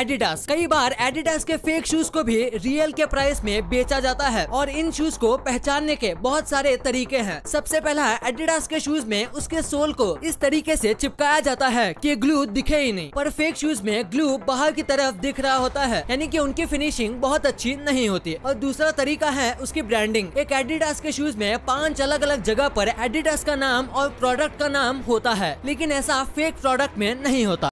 Adidas कई बार Adidas के फेक शूज को भी रियल के प्राइस में बेचा जाता है और इन शूज को पहचानने के बहुत सारे तरीके हैं सबसे पहला एडिडास के शूज में उसके सोल को इस तरीके से चिपकाया जाता है कि ग्लू दिखे ही नहीं पर फेक शूज में ग्लू बाहर की तरफ दिख रहा होता है यानी कि उनकी फिनिशिंग बहुत अच्छी नहीं होती और दूसरा तरीका है उसकी ब्रांडिंग एक एडिडास के शूज में पांच अलग अलग जगह पर एडिडास का नाम और प्रोडक्ट का नाम होता है लेकिन ऐसा फेक प्रोडक्ट में नहीं होता